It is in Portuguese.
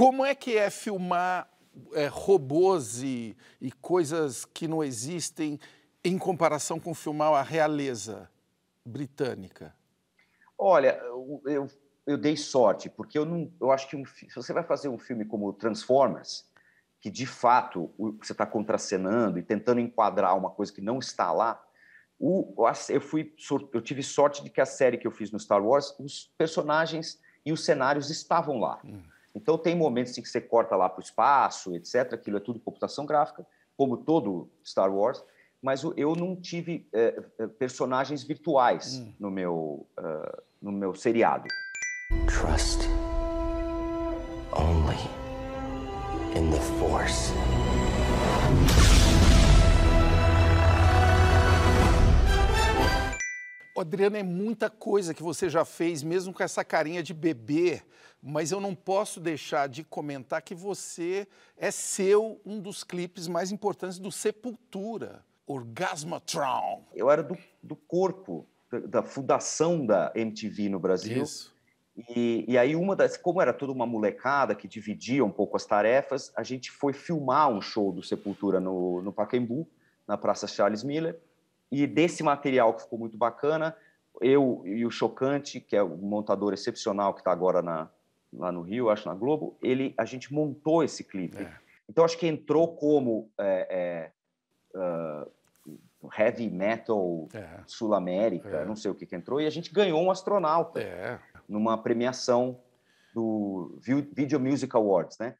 Como é que é filmar é, robôs e, e coisas que não existem em comparação com filmar a realeza britânica? Olha, eu, eu, eu dei sorte, porque eu, não, eu acho que um, se você vai fazer um filme como Transformers, que de fato você está contracenando e tentando enquadrar uma coisa que não está lá, o, eu, fui, eu tive sorte de que a série que eu fiz no Star Wars, os personagens e os cenários estavam lá. Hum. Então, tem momentos em que você corta lá para o espaço, etc. Aquilo é tudo computação gráfica, como todo Star Wars. Mas eu não tive é, personagens virtuais hum. no, meu, uh, no meu seriado. Trust only in the Force. Adriana, é muita coisa que você já fez, mesmo com essa carinha de bebê, mas eu não posso deixar de comentar que você é seu um dos clipes mais importantes do Sepultura, Orgasmatron. Eu era do, do corpo, da fundação da MTV no Brasil. Isso. E, e, aí, uma das, como era toda uma molecada que dividia um pouco as tarefas, a gente foi filmar um show do Sepultura no, no Pacaembu, na Praça Charles Miller. E desse material que ficou muito bacana, eu e o Chocante, que é um montador excepcional que está agora na, lá no Rio, acho, na Globo, ele, a gente montou esse clipe. É. Então, acho que entrou como é, é, uh, heavy metal é. sul-américa, é. não sei o que, que entrou, e a gente ganhou um astronauta é. numa premiação do Video Music Awards, né?